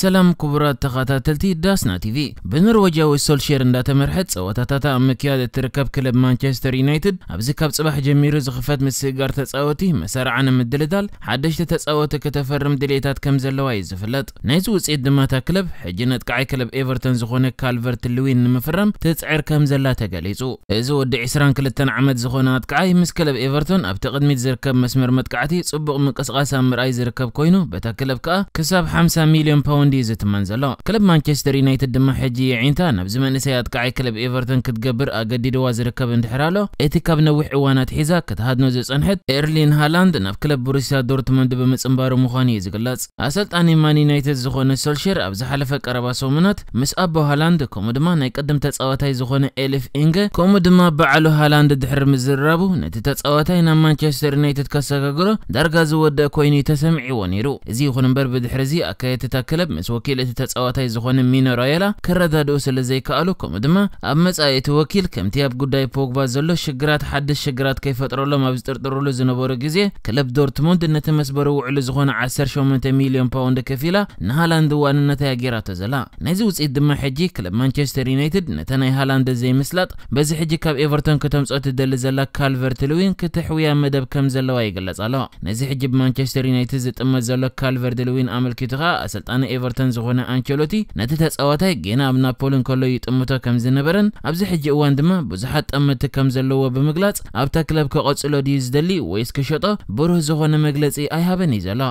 سلام كبرى تقاتا تلتي داسنا تي في بنر بنروجا والسولشير انداتا مرحت سواتاتا امكياد تركب كلب مانشستر يونايتد ابزي كاب صباح جميرو زخفات مسيقار تساوتي مسارعنا مدلدال حدش تتساوتي كتفرم دليتات كم زلواي زفلت نايز سيد دماتا كلب حجنت كعي كلب ايفرتن زخونه كالفرت اللوين مفرم تسعر كم زلاتا قليزو ازو ودي ود 22 عمد زخونات كعي مس كلب ايفرتون ميت زركب مسمر متكعتي صبق مقصقاسا مراي زركب كوينو بتا كلب كا كساب 5 مليون باون باوندي زت منزلو كلب مانشستر يونايتد دم حجي يعينتانا بزمن سياد كعي كلب ايفرتون كتقبر اقدي دواز ركب اندحرالو ايتي كاب نوح عوانات حيزاك تهادنو زي صنحت ايرلين هالاند ناف كلب بروسيا دورتموند بمصنبارو مخاني زغلص اسلطاني مان يونايتد زخونه سولشير اب زحلفه قربا سومنات مس ابو هالاند كوم دما ناي قدم تጻዋታይ ዝኮነ ኤሊፍ ኢንገ ከምኡ ድማ በዓሉ ሃላንድ ድሕሪ ምዝራቡ ነቲ ተጻዋታይ ናብ ማንቸስተር ዩናይትድ ከሰጋግሮ ዳርጋ ዝወድእ ኮይኑ ተሰምዒዎ ነይሩ እዚ ይኹን እምበር ምስ ወኪል እቲ ተጻዋታይ ዝኾነ ሚኖ ራዮላ ከረዳድኡ ስለ ዘይከኣሉ ከምኡ ድማ ኣብ መጻኢ እቲ ወኪል ከምቲ ኣብ ጉዳይ ፖግባ ዘሎ ሽግራት ሓድሽ ሽግራት ከይፈጥረሎም ኣብ ዝጥርጥርሉ ዝነበሩ ግዜ ክለብ ዶርትሙንድ ነቲ መስበሪ ውዕሉ ዝኾነ 18 ሚልዮን ፓውንድ ከፊላ ንሃላንድ እዋንነታ ያጌራቶ ዘላ ናይዚ ውፅኢት ድማ ሕጂ ክለብ ማንቸስተር ዩናይትድ ነተ ናይ ሃላንድ ዘይምስላጥ በዚ ሕጂ ካብ ኤቨርቶን ከተምፅኦ ትደሊ ዘላ ካልቨርት ልዊን ክትሕውያ መደብ ከም ዘለዋ ይገለጽ ኣሎ ነዚ ሕጂ ብማንቸስተር ዩናይትድ ዝጥመት ዘሎ ካልቨርት ልዊን ኣመልኪቱ ኸ ኣሰልጣኒ ኤቨርተን ዝኾነ ኣንቸሎቲ ነቲ ተፃዋታይ ገና ኣብ ናፖልን ከሎ ይጥምቶ ከም ዝነበረን ኣብዚ ሕጂ እዋን ድማ ብዙሓት ጠመቲ ከም ዘለዎ ብምግላጽ ኣብታ ክለብ ከቐጽሎ ድዩ ዝደሊ ወይስ ክሸጦ ብሩህ ዝኾነ መግለጺ ኣይሃበን እዩ ዘሎ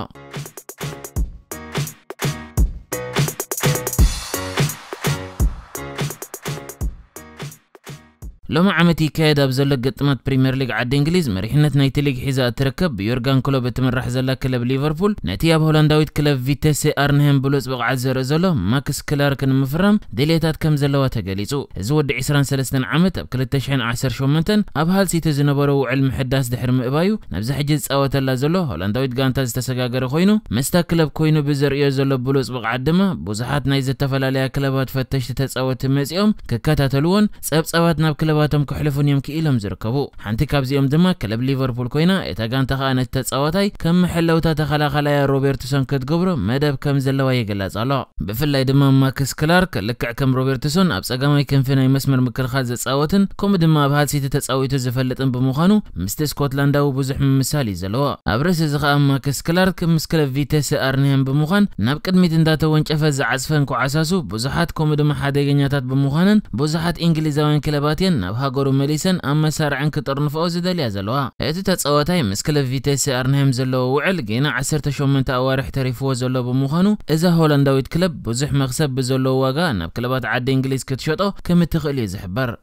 ሎሚ ዓመት ይካየድ ኣብ ዘሎ ገጥማት ፕሪምየር ሊግ ዓዲ እንግሊዝ መሪሕነት ናይቲ ሊግ ሒዛ እትርከብ ብዮርጋን ክሎብ እትምራሕ ዘላ ክለብ ሊቨርፑል ነቲ ኣብ ሆላንዳዊት ክለብ ቪተሴ ኣርንሄም ብሉፅ ብቕዓት ዘርኢ ዘሎ ማክስ ክላርክ ንምፍራም ድሌታት ከም ዘለዋ ተገሊጹ እዚ ወዲ 23 ዓመት ኣብ 2018 ኣብ ሃልሲቲ ዝነበረ ውዕል ምሕዳስ ድሕሪ ምእባዩ ናብዚ ሕጂ ዝፃወተላ ዘሎ ሆላንዳዊት ጋንታ ዝተሰጋገረ ኮይኑ መስታ ክለብ ኮይኑ ብዘርእዮ ዘሎ ብሉፅ ብቕዓት ድማ ብዙሓት ናይ ዝተፈላለያ ክለባት ፈተሽቲ ተፃወቲ መፂኦም ክከታተልዎን ፀብፀባት ናብ ክለባት ተፃወቶም ክሕልፉን እዮም ክኢሎም ዝርከቡ ሓንቲ ካብዚኦም ድማ ክለብ ሊቨርፑል ኮይና እታ ጋንታ ከዓ ነቲ ተፃዋታይ ከም መሐለውታ ተኸላኸላያ ሮቤርትሶን ክትገብሮ መደብ ከም ዘለዋ ይግለጽ ኣሎ ብፍላይ ድማ ማክስ ክላርክ ልክዕ ከም ሮቤርትሶን ኣብ ፀጋማይ ክንፊ ናይ መስመር ምክልኻል ዘፃወትን ከምኡ ድማ ኣብ ሃሲቲ ተፃዊቱ ዝፈልጥን ብምዃኑ ምስቲ ስኮትላንዳዊ ብዙሕ ምምሳል እዩ ዘለዎ ኣብ ርእሲ እዚ ከዓ ማክስ ክላርክ ምስ ክለብ ቪቴስ ኣርንሄም ብምዃን ናብ ቅድሚት እንዳተወንጨፈ ዝዓፅፈን ኩዓሳሱ ብዙሓት ከምኡ ድማ ሓደገኛታት ብምዃነን ብዙሓት እንግሊዛውያን ክለባት እየን ناب هاگورو ملیسن اما سر عنک ترنف آزاد دلیا زلوا. ات تصوتای مسکل فیتاس ارنهم زلوا و علگین عصرت شومنت آوارح تریفو زلوا بمخانو. از هولندا ویت کلب بزح مغسب زلوا وگان. نب کلبات عاد انگلیس کت شد آ کم تخلیه زحبر.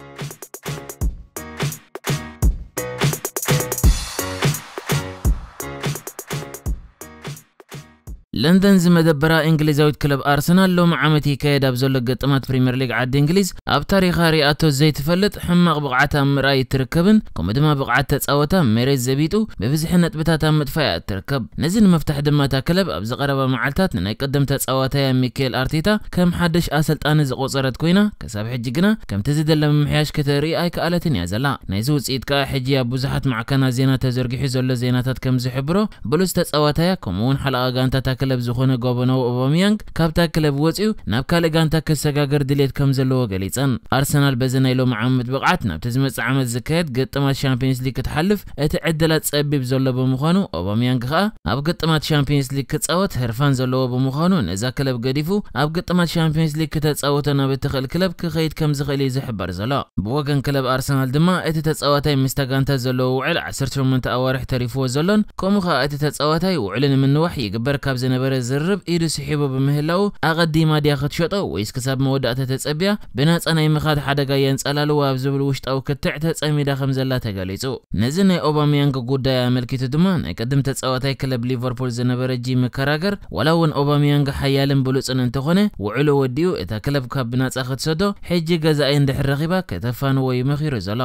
لندن زمدبرا انجليزاويت كلب ارسنال لو معامتي كيد ابزولو قطمات بريمير ليج عاد انجليز اب تاريخ رياتو زيت فلت حماق بقعتا مراي تركبن كوم دما بقعتا تصاوتا ميري زبيتو بفزح نت بتاتا مدفايا تركب نزل مفتح دماتا كلب ابز قربا معلتات ناي قدمتا تصاوتا ميكيل ارتيتا كم حدش اسلطان ز قصرت كوينا كساب حجقنا كم تزيد لما محياش كتري اي كالتن يا زلا ناي ايد كا حجي ابو زحت معكنا زينات زرقي حزول زيناتات كم زحبرو بلوز تصاوتا كومون حلقه غانتا تاكل ክለብ ዝኾነ ጎበኖ ኦባምያንግ ካብታ ክለብ ወፂኡ ናብ ካልእ ጋንታ ከሰጋገር ድሌት ከም ዘለዎ ገሊፀን ኣርሰናል በዚ ናይ ሎሚ ዓመት ብቕዓት ናብቲ ዝመፅእ ዓመት ዝካየድ ገጥማት ሻምፒዮንስ ሊግ ክትሓልፍ እቲ ዕድላት ፀቢብ ዘሎ ብምዃኑ ኦባምያንግ ከዓ ኣብ ገጥማት ሻምፒዮንስ ሊግ ክፃወት ህርፋን ዘለዎ ብምዃኑ ነዛ ክለብ ገዲፉ ኣብ ገጥማት ሻምፒዮንስ ሊግ ከተፃወተ ናብ እትኽእል ክለብ ክኸይድ ከም ዝኽእል እዩ ዝሕበር ዘሎ ብወገን ክለብ ኣርሰናል ድማ እቲ ተፃዋታይ ምስታ ጋንታ ዘለዎ ውዕል 18 ኣዋርሕ ተሪፍዎ ዘሎን ከምኡ ከዓ እቲ ተፃዋታይ ውዕሊ ንምንዋሕ ይግበር ካብ ዝነበ ዝነበረ ዝርብ ኢዱ ስሒቡ ብምህላው ኣቐዲማ ድያ ክትሸጦ ወይስ ክሳብ መወዳእታ ተጸቢያ ብናጻ ናይ ምኻድ ሓደጋ የንጸላልዎ ኣብ ዝብል ውሽጣዊ ክትዕ ተጸሚዳ ከም ዘላ ተገሊጹ ነዚ ናይ ኦባምያንግ ጉዳይ ኣመልኪቱ ድማ ናይ ቅድም ተጻዋታይ ክለብ ሊቨርፑል ዝነበረ ጂም ከራገር ዋላ እውን ኦባምያንግ ሓያልን ብሉፅን እንተኾነ ውዕሉ ወዲኡ እታ ክለብ ካብ ብናጻ ክትሰዶ ሕጂ ገዛኣይ እንድሕር ረኺባ ከተፋንዎ ይመኺሩ ዘሎ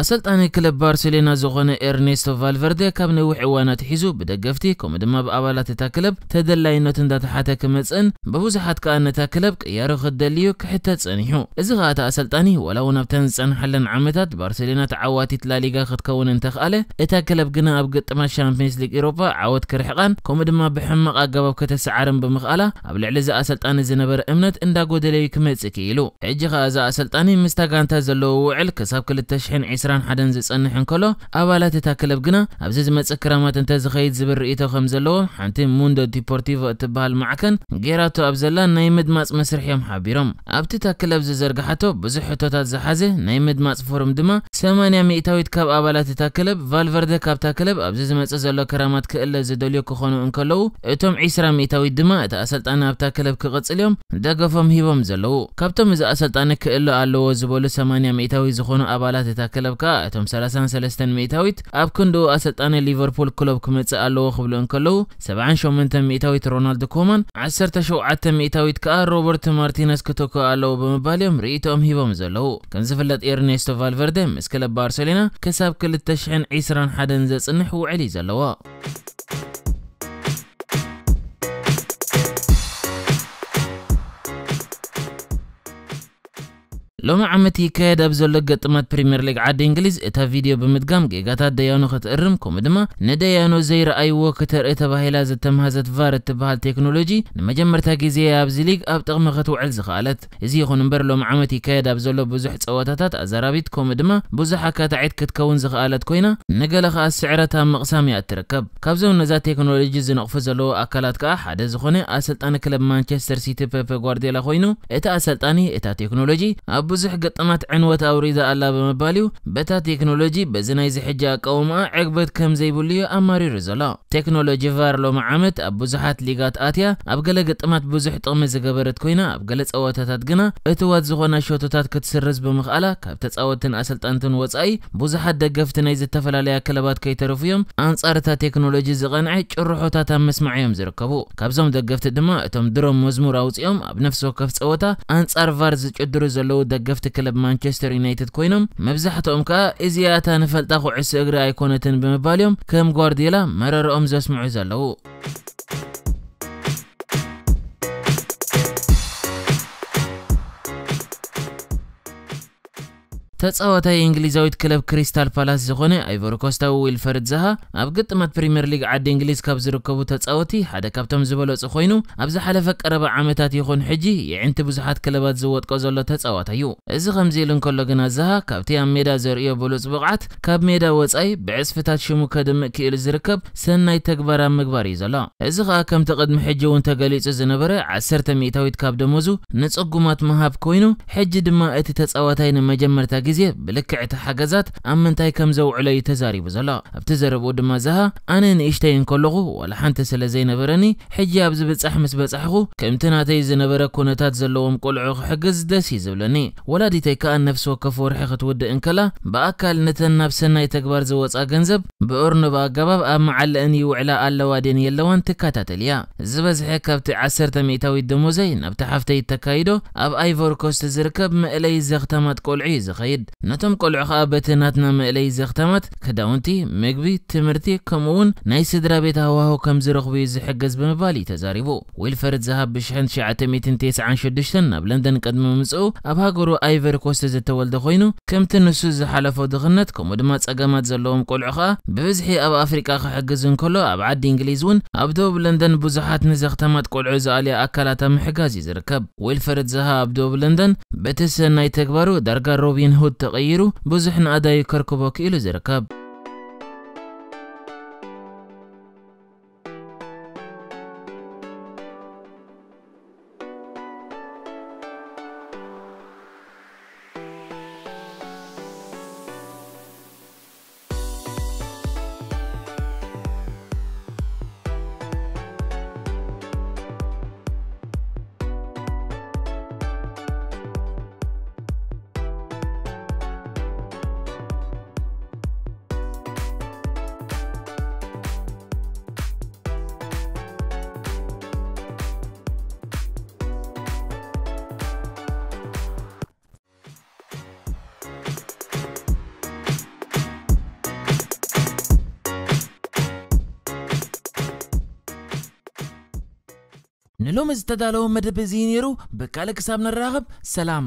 ኣሰልጣኒ ክለብ ባርሴሎና ዝኾነ ኤርኔስቶ ቫልቨርዴ ካብ ነዊሕ እዋናት ሒዙ ብደገፍቲ ከምኡ ድማ ብኣባላት እታ ክለብ ተደላይነቱ እንዳተሓተ ክመፅእን ብብዙሓት ከዓ ነታ ክለብ ቅያሮ ክደልዩ ክሕተ ጸኒሑ እዚ ከዓ እቲ ኣሰልጣኒ ወላ እውን ኣብተን ዝጸንሐለን ዓመታት ባርሴሎና ተዓዋቲት ላሊጋ ክትከውን እንተኽኣለ እታ ክለብ ግና ኣብ ግጥማት ሻምፒዮንስ ሊግ ኤሮፓ ዓወት ክርሕቓን ከምኡ ድማ ብሕማቕ ኣገባብ ከተሰዓርን ብምኽኣላ ኣብ ልዕሊ እዚ ኣሰልጣኒ ዝነበረ እምነት እንዳጎደለዩ ክመጽእ ክኢሉ ሕጂ ከዓ እዚ ኣሰልጣኒ ምስታ ጋንታ ዘለዎ ውዕል ክሳብ 2020 21 ዝጸንሕ እንከሎ ኣባላት እታ ክለብ ግና ኣብዚ ዝመጽእ ክረማት እንተዝኸይድ ዝብል ርእቶ ከም ዘለዎም ሓንቲ ሙንዶ ዲፖርቲቮ እትበሃል ማዕከን ጌራቶ ኣብ ዘላ ናይ ምድማፅ መስርሕ እዮም ሓቢሮም ኣብቲ እታ ክለብ ዝዘርግሓቶ ብዙሕ ሕቶታት ዝሓዘ ናይ ምድማፅ ፎርም ድማ 80 ሚእታዊት ካብ ኣባላት እታ ክለብ ቫልቨርደ ካብታ ክለብ ኣብዚ ዝመጽእ ዘሎ ክረማት ክእለ ዝደልዮ ክኾኑ እንከለዉ እቶም 20 ሚእታዊት ድማ እቲ ኣሰልጣኒ ኣብታ ክለብ ክቕጽል እዮም ደገፎም ሂቦም ዘለዉ ካብቶም እዚ ኣሰልጣኒ ክእሎ ኣለዎ ዝበሉ 80 ሚእታዊ ዝኾኑ ኣባላት እታ ክለብ ክለብካ እቶም 33 ሚእታዊት ኣብ ክንዱ ኣሰልጣኒ ሊቨርፑል ክለብ ክመጽእ ኣለዎ ክብሉ እንከለዉ 78 ሚእታዊት ሮናልዶ ኮማን 17 ሚእታዊት ከዓ ሮበርት ማርቲነስ ክተክኡ ኣለዎ ብምባል እዮም ርእይቶኦም ሂቦም ዘለዉ ከም ዝፍለጥ ኤርኔስቶ ቫልቨርደ ምስ ክለብ ባርሴሎና ክሳብ 2021 ዘጽንሕ ውዕል እዩ ዘለዎ ሎሚ ዓመት ይካየድ ኣብ ዘሎ ገጥማት ፕሪምየር ሊግ ዓዲ እንግሊዝ እታ ቪድዮ ብምድጋም ጌጋታት ደያኑ ክትእርም ከምኡ ድማ ንደያኖ ዘይረኣይዎ ክትርኢ ተባሂላ ዝተመሃዘት ቫር እትበሃል ቴክኖሎጂ ንመጀመርታ ግዜ ኣብዚ ሊግ ኣብ ጥቕሚ ክትውዕል ዝኽኣለት እዚ ይኹን እምበር ሎሚ ዓመት ይካየድ ኣብ ዘሎ ብዙሕ ፀወታታት ኣዘራቢት ከምኡ ድማ ብዙሕ ኣካታዒት ክትከውን ዝኽኣለት ኮይና ንገለ ከዓ ስዕረት ኣብ ምቕሳም እያ እትርከብ ካብዞም ነዛ ቴክኖሎጂ ዝነቕፉ ዘለዎ ኣካላት ከዓ ሓደ ዝኾነ ኣሰልጣኒ ክለብ ማንቸስተር ሲቲ ፔፔ ጓርዴላ ኮይኑ እቲ ኣሰልጣኒ እታ ቴክኖሎጂ ኣብ ብዙሕ ገጠማት ዕንወት ኣውሪዳ ኣላ ብምባል እዩ በታ ቴክኖሎጂ በዚ ናይዚ ሕጂ ኣቃውምኣ ዕግበት ከም ዘይብሉ እዩ ኣማሪሩ ዘሎ ቴክኖሎጂ ቫር ሎሚ ዓመት ኣብ ብዙሓት ሊጋት ኣትያ ኣብ ገለ ገጠማት ብዙሕ ጥቕሚ ዝገበረት ኮይና ኣብ ገለ ፀወታታት ግና እትዋት ዝኾና ሸቶታት ክትስርዝ ብምኽኣላ ካብ ተፃወትን ኣሰልጣንትን ወፃኢ ብዙሓት ደገፍቲ ናይ ዝተፈላለያ ክለባት ከይተረፉ እዮም ኣንጻር እታ ቴክኖሎጂ ዝቐንዐ ጭርሖታት ኣብ ምስማዕ እዮም ዝርከቡ ካብዞም ደገፍቲ ድማ እቶም ድሮም መዝሙር ኣውፂኦም ኣብ ነፍሲ ወከፍ ፀወታ ኣንጻር ቫር ዝጭድሩ ዘለዉ ደገፍቲ ክለብ ማንቸስተር ዩናይትድ ኮይኖም መብዛሕትኦም ከዓ እዚኣታ ንፈልጣ ኩዕሶ እግሪ ኣይኮነትን ብምባል እዮም ከም ጓርዲዮላ መረርኦም ዘስምዑ ዘለዉ ተጻወታይ እንግሊዛዊት ክለብ ክሪስታል ፓላስ ዝኾነ ኣይቨሮኮስታዊ ዊልፈርድ ዝሃ ኣብ ግጥማት ፕሪምየር ሊግ ዓዲ እንግሊዝ ካብ ዝርከቡ ተጻወቲ ሓደ ካብቶም ዝበለጹ ኮይኑ ኣብ ዝሓለፈ ቀረባ ዓመታት ይኹን ሕጂ ይዕንቲ ብዙሓት ክለባት ዝወድቆ ዘሎ ተጻዋታይ እዩ እዚ ከምዚ ኢሉ እንከሎ ግና ዝሃ ካብቲ ኣብ ሜዳ ዘርእዮ ብሉፅ ብቕዓት ካብ ሜዳ ወጻኢ ብዕስፍታት ሽሙ ከድምእ ክኢሉ ዝርከብ ሰናይ ተግባር ኣብ ምግባር እዩ ዘሎ እዚ ከዓ ከምቲ ቅድሚ ሕጂ እውን ተገሊጹ ዝነበረ ዓሰርተ ሚእታዊት ካብ ደመዙ ንጽጉማት ምሃብ ኮይኑ ሕጂ ድማ እቲ ተጻዋታይ ንመጀመርታ ግዜ ብልክዕ እቲ ሓገዛት ኣብ ምንታይ ከም ዘውዕሎ እዩ ተዛሪቡ ዘሎ ኣብቲ ዘረብኡ ድማ ዝሃ ኣነ ንእሽተይ እንከለኹ ዋላ ሓንቲ ስለ ዘይነበረኒ ሕጂ ኣብዚ ብፃሕ ምስ በፃሕኹ ከምቲ ናተይ ዝነበረ ኩነታት ዘለዎም ቆልዑ ክሕግዝ ደስ እዩ ዝብለኒ ወላዲተይ ከዓ ነፍሲ ወከፍ ወርሒ ክትውድእ እንከላ ብኣካል ነተን ናብ ሰናይ ተግባር ዝወፃ ገንዘብ ብእርኑ ብኣገባብ ኣብ መዓልአን ይውዕላ ኣለዋ ድን የለዋን ትከታተል እያ ዝበዝሐ ካብቲ 10 ሚእታዊት ደሞዘይ ናብቲ ሓፍተይ ተካይዶ ኣብ ኣይቨርኮስት ዝርከብ መእለይ ዘኽተማት ቆልዑ እዩ ዝኸይድ ኣየድ ነቶም ቆልዑ ከዓ በቲ ናትናም መእለይ ዘኽተማት ክዳውንቲ ምግቢ ትምህርቲ ከምኡውን ናይ ስድራ ቤት ሃዋህው ከም ዝረኽቡ እዩ ዝሕገዝ ብምባል እዩ ተዛሪቡ ዊልፈርድ ዝሃብ ብ1996 ናብ ለንደን ቅድሚ ምምፅኡ ኣብ ሃገሩ ኣይቨሪ ኮስት ዝተወልደ ኮይኑ ከምቲ ንሱ ዝሓለፈ ድኽነት ከምኡ ድማ ጸገማት ዘለዎም ቆልዑ ከዓ ብብዝሒ ኣብ ኣፍሪቃ ክሕግዝ እንከሎ ኣብ ዓዲ እንግሊዝ እውን ኣብ ደቡብ ለንደን ብዙሓት ንዘኽተማት ቆልዑ ዝኣልየ ኣካላታ ምሕጋዝ እዩ ዝርከብ ዊልፈርድ ዝሃ ኣብ ደቡብ ለንደን በቲ ሰናይ ተግባሩ ዳርጋ ሮቢን ሁድ لابد تغييره بزحن احنا أداي كركبك إلى زركاب ንሎሚ ዝተዳለወ መደብ እዚ ነይሩ ብካልእ ክሳብ ንራኸብ ሰላም